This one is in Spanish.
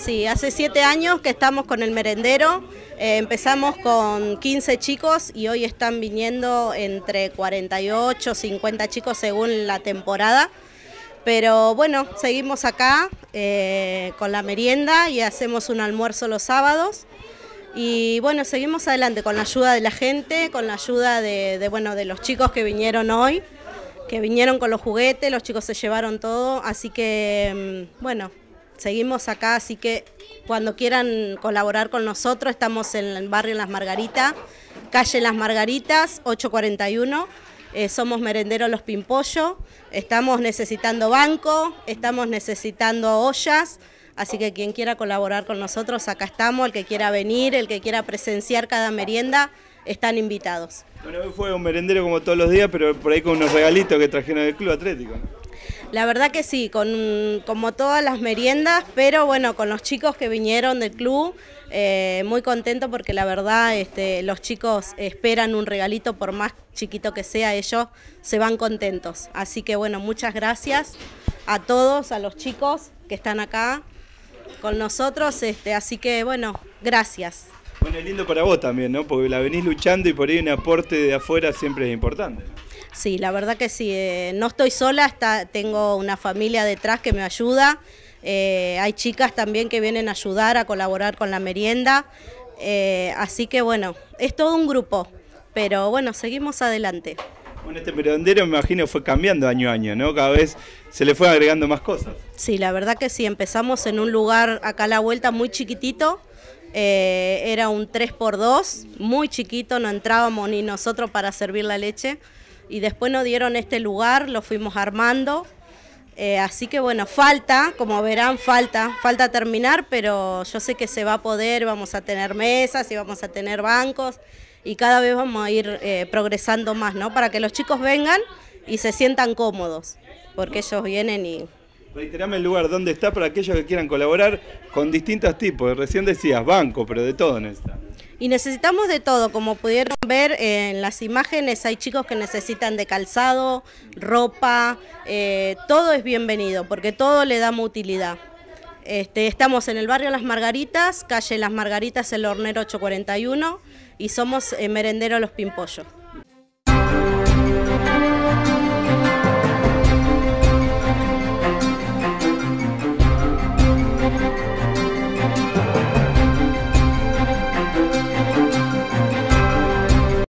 Sí, hace siete años que estamos con el merendero. Eh, empezamos con 15 chicos y hoy están viniendo entre 48, 50 chicos según la temporada. Pero bueno, seguimos acá eh, con la merienda y hacemos un almuerzo los sábados. Y bueno, seguimos adelante con la ayuda de la gente, con la ayuda de, de, bueno, de los chicos que vinieron hoy, que vinieron con los juguetes, los chicos se llevaron todo. Así que, mm, bueno, seguimos acá, así que cuando quieran colaborar con nosotros, estamos en el barrio Las Margaritas, calle Las Margaritas, 841. Eh, somos merenderos los Pimpollo. estamos necesitando banco, estamos necesitando ollas, así que quien quiera colaborar con nosotros, acá estamos, el que quiera venir, el que quiera presenciar cada merienda, están invitados. Bueno, hoy fue un merendero como todos los días, pero por ahí con unos regalitos que trajeron del Club Atlético. La verdad que sí, con, como todas las meriendas, pero bueno, con los chicos que vinieron del club, eh, muy contento porque la verdad este, los chicos esperan un regalito, por más chiquito que sea, ellos se van contentos. Así que bueno, muchas gracias a todos, a los chicos que están acá con nosotros, este, así que bueno, gracias. Bueno, es lindo para vos también, ¿no? Porque la venís luchando y por ahí un aporte de afuera siempre es importante. Sí, la verdad que sí, eh, no estoy sola, tengo una familia detrás que me ayuda. Eh, hay chicas también que vienen a ayudar, a colaborar con la merienda. Eh, así que bueno, es todo un grupo, pero bueno, seguimos adelante. Bueno, este merendero me imagino fue cambiando año a año, ¿no? Cada vez se le fue agregando más cosas. Sí, la verdad que sí, empezamos en un lugar acá a la vuelta muy chiquitito, era un 3x2, muy chiquito, no entrábamos ni nosotros para servir la leche y después nos dieron este lugar, lo fuimos armando. Eh, así que bueno, falta, como verán, falta, falta terminar, pero yo sé que se va a poder, vamos a tener mesas y vamos a tener bancos y cada vez vamos a ir eh, progresando más, ¿no? Para que los chicos vengan y se sientan cómodos, porque ellos vienen y... Reiterame el lugar donde está para aquellos que quieran colaborar con distintos tipos. Recién decías banco, pero de todo en esta. Y necesitamos de todo, como pudieron ver en las imágenes, hay chicos que necesitan de calzado, ropa, eh, todo es bienvenido, porque todo le da utilidad. Este, estamos en el barrio Las Margaritas, calle Las Margaritas, el hornero 841, y somos eh, merendero Los Pimpollos.